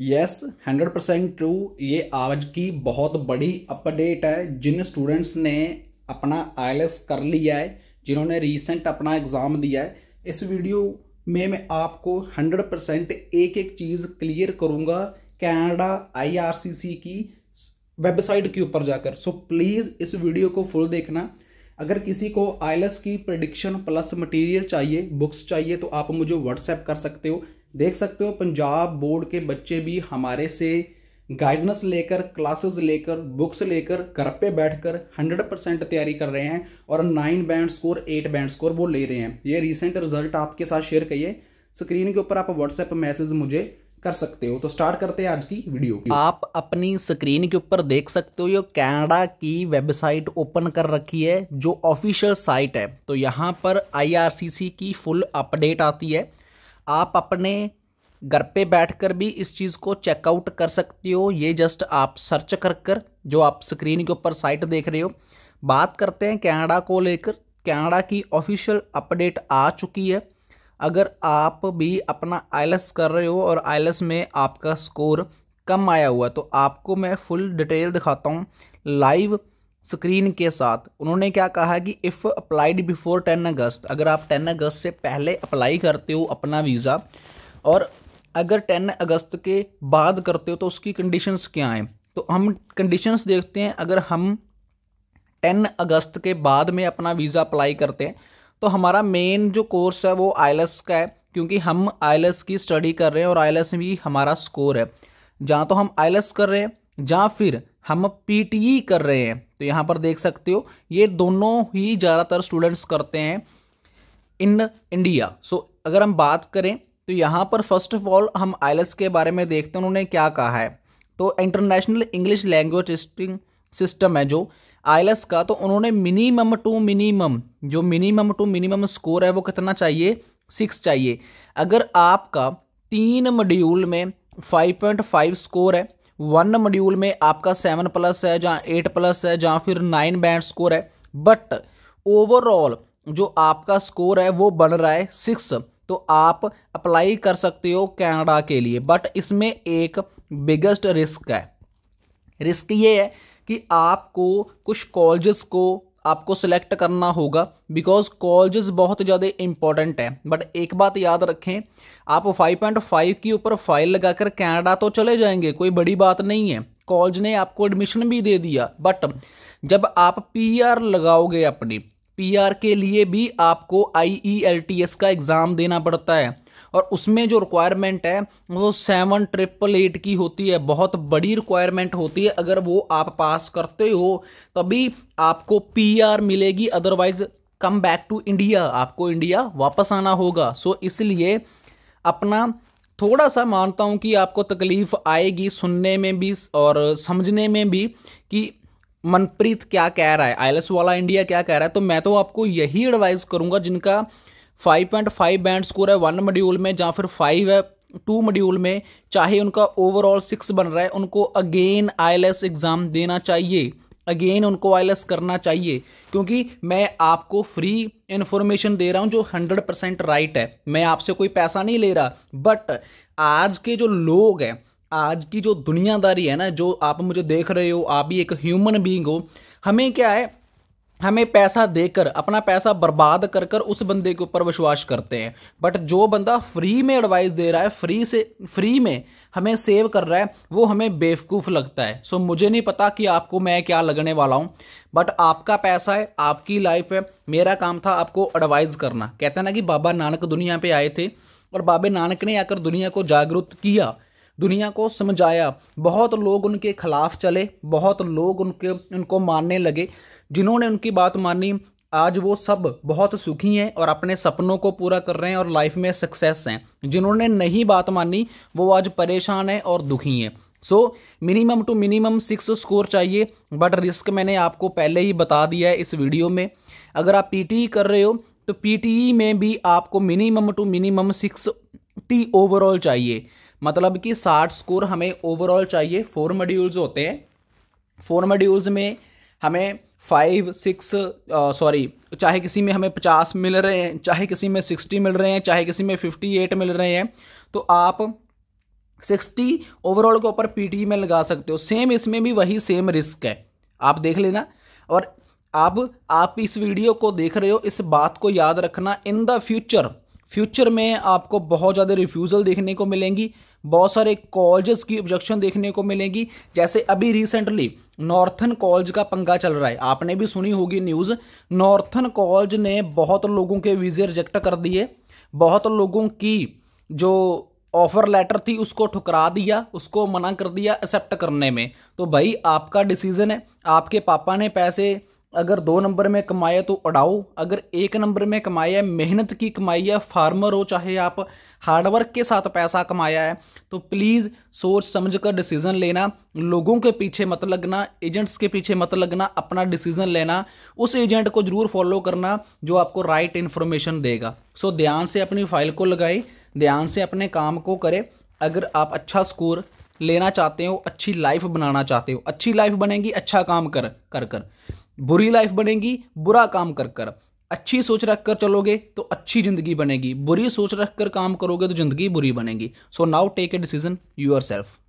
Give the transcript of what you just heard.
Yes hundred percent true ये आज की बहुत बड़ी अपडेट है जिन स्टूडेंट्स ने अपना आई कर लिया है जिन्होंने रिसेंट अपना एग्ज़ाम दिया है इस वीडियो में मैं आपको हंड्रेड परसेंट एक एक चीज़ क्लियर करूँगा कैनेडा आईआरसीसी की वेबसाइट के ऊपर जाकर सो प्लीज़ इस वीडियो को फुल देखना अगर किसी को आई की प्रडिक्शन प्लस मटेरियल चाहिए बुक्स चाहिए तो आप मुझे व्हाट्सएप कर सकते हो देख सकते हो पंजाब बोर्ड के बच्चे भी हमारे से गाइडेंस लेकर क्लासेस लेकर बुक्स लेकर घर पे बैठकर 100 परसेंट तैयारी कर रहे हैं और nine band score eight band score वो ले रहे हैं ये रिसेंट रिजल्ट आपके साथ शेयर करिए स्क्रीन के ऊपर आप व्हाट्सएप मैसेज मुझे कर सकते हो तो स्टार्ट करते हैं आज की वीडियो की। आप अपनी स्क्रीन के ऊपर देख सकते हो ये कैनेडा की वेबसाइट ओपन कर रखी है जो ऑफिशियल साइट है तो यहाँ पर आई की फुल अपडेट आती है आप अपने घर पे बैठकर भी इस चीज़ को चेकआउट कर सकते हो ये जस्ट आप सर्च कर कर जो आप स्क्रीन के ऊपर साइट देख रहे हो बात करते हैं कैनेडा को लेकर कैनेडा की ऑफिशियल अपडेट आ चुकी है अगर आप भी अपना आईलस कर रहे हो और आईलस में आपका स्कोर कम आया हुआ तो आपको मैं फुल डिटेल दिखाता हूँ लाइव स्क्रीन के साथ उन्होंने क्या कहा कि if applied before ten August अगर आप टेन अगस्त से पहले अप्लाई करते हो अपना वीज़ा और अगर टेन अगस्त के बाद करते हो तो उसकी कंडीशंस क्या हैं तो हम कंडीशंस देखते हैं अगर हम टेन अगस्त के बाद में अपना वीज़ा अप्लाई करते हैं तो हमारा मेन जो कोर्स है वो आई का है क्योंकि हम आई की स्टडी कर रहे हैं और आई में भी हमारा स्कोर है जहाँ तो हम आई कर रहे हैं जहाँ फिर हम पीटीई e कर रहे हैं तो यहाँ पर देख सकते हो ये दोनों ही ज़्यादातर स्टूडेंट्स करते हैं इन इंडिया सो अगर हम बात करें तो यहाँ पर फर्स्ट ऑफ ऑल हम आइलस के बारे में देखते हैं उन्होंने क्या कहा है तो international English language testing system है जो आइलस का तो उन्होंने मिनिमम टू मिनिमम जो मिनिमम टू मिनिमम स्कोर है वो कितना चाहिए सिक्स चाहिए अगर आपका तीन मड्यूल में फाइव पॉइंट फाइव स्कोर है वन मॉड्यूल में आपका सेवन प्लस है जहाँ एट प्लस है जहाँ फिर नाइन बैंड स्कोर है बट ओवरऑल जो आपका स्कोर है वो बन रहा है सिक्स तो आप अप्लाई कर सकते हो कनाडा के लिए बट इसमें एक बिगेस्ट रिस्क है रिस्क ये है कि आपको कुछ कॉलेजेस को आपको सिलेक्ट करना होगा बिकॉज कॉलेज बहुत ज़्यादा इंपॉर्टेंट है बट एक बात याद रखें आप 5.5 के ऊपर फाइल लगाकर कनाडा तो चले जाएंगे कोई बड़ी बात नहीं है कॉलेज ने आपको एडमिशन भी दे दिया बट जब आप पीआर लगाओगे अपनी पीआर के लिए भी आपको आईईएलटीएस e का एग्ज़ाम देना पड़ता है और उसमें जो रिक्वायरमेंट है वो सेवन ट्रिपल एट की होती है बहुत बड़ी रिक्वायरमेंट होती है अगर वो आप पास करते हो तभी आपको पीआर मिलेगी otherwise come back to India आपको इंडिया वापस आना होगा सो इसलिए अपना थोड़ा सा मानता हूँ कि आपको तकलीफ़ आएगी सुनने में भी और समझने में भी कि मनप्रीत क्या कह रहा है आईएलएस वाला इंडिया क्या कह रहा है तो मैं तो आपको यही एडवाइस करूंगा जिनका 5.5 बैंड स्कोर है वन मॉड्यूल में या फिर फाइव है टू मॉड्यूल में चाहे उनका ओवरऑल सिक्स बन रहा है उनको अगेन आई एग्ज़ाम देना चाहिए अगेन उनको आई करना चाहिए क्योंकि मैं आपको फ्री इन्फॉर्मेशन दे रहा हूँ जो हंड्रेड परसेंट राइट है मैं आपसे कोई पैसा नहीं ले रहा बट आज के जो लोग हैं आज की जो दुनियादारी है ना जो आप मुझे देख रहे हो आप भी एक ह्यूमन बींग हो हमें क्या है हमें पैसा देकर अपना पैसा बर्बाद कर कर उस बंदे के ऊपर विश्वास करते हैं बट जो बंदा फ्री में एडवाइस दे रहा है फ्री से फ्री में हमें सेव कर रहा है वो हमें बेवकूफ़ लगता है सो मुझे नहीं पता कि आपको मैं क्या लगने वाला हूँ बट आपका पैसा है आपकी लाइफ है मेरा काम था आपको एडवाइज़ करना कहते हैं ना कि बाबा नानक दुनिया पर आए थे और बाबे नानक ने आकर दुनिया को जागरूक किया दुनिया को समझाया बहुत लोग उनके खिलाफ चले बहुत लोग उनके उनको मानने लगे जिन्होंने उनकी बात मानी आज वो सब बहुत सुखी हैं और अपने सपनों को पूरा कर रहे हैं और लाइफ में सक्सेस हैं जिन्होंने नहीं बात मानी वो आज परेशान हैं और दुखी हैं so minimum to minimum six score चाहिए बट रिस्क मैंने आपको पहले ही बता दिया है इस वीडियो में अगर आप पीटीई e कर रहे हो तो पीटीई e में भी आपको मिनिमम टू मिनिमम सिक्स टी ओवरऑल चाहिए मतलब कि साठ स्कोर हमें ओवरऑल चाहिए फोर मॉड्यूल्स होते हैं फोर मॉड्यूल्स में हमें फाइव सिक्स सॉरी चाहे किसी में हमें पचास मिल रहे हैं चाहे किसी में सिक्सटी मिल रहे हैं चाहे किसी में फिफ्टी एट मिल रहे हैं तो आप सिक्सटी ओवरऑल के ऊपर पी e में लगा सकते हो सेम इसमें भी वही सेम रिस्क है आप देख लेना और अब आप, आप इस वीडियो को देख रहे हो इस बात को याद रखना इन द फ्यूचर फ्यूचर में आपको बहुत ज़्यादा रिफ्यूज़ल देखने को मिलेंगी बहुत सारे कॉलेज की ऑब्जेक्शन देखने को मिलेंगी जैसे अभी रिसेंटली नॉर्थन कॉलेज का पंगा चल रहा है आपने भी सुनी होगी न्यूज़ नॉर्थन कॉलेज ने बहुत लोगों के वीज़े रिजेक्ट कर दिए बहुत लोगों की जो ऑफ़र लेटर थी उसको ठुकरा दिया उसको मना कर दिया एक्सेप्ट करने में तो भाई आपका डिसीज़न है आपके पापा ने पैसे अगर दो नंबर में कमाया तो उड़ाओ अगर एक नंबर में कमाया मेहनत की कमाई है फार्मर हो चाहे आप हार्डवर्क के साथ पैसा कमाया है तो प्लीज़ सोच समझ कर डिसीज़न लेना लोगों के पीछे मत लगना एजेंट्स के पीछे मत लगना अपना डिसीज़न लेना उस एजेंट को ज़रूर फॉलो करना जो आपको राइट इन्फॉर्मेशन देगा सो ध्यान से अपनी फाइल को लगाए ध्यान से अपने काम को करे अगर आप अच्छा स्कोर लेना चाहते हो अच्छी लाइफ बनाना चाहते हो अच्छी लाइफ बनेगी अच्छा काम कर कर कर बुरी लाइफ बनेगी बुरा काम कर कर अच्छी सोच रख कर चलोगे तो अच्छी ज़िंदगी बनेगी बुरी सोच रख कर काम करोगे तो ज़िंदगी बुरी बनेगी so now take a decision your self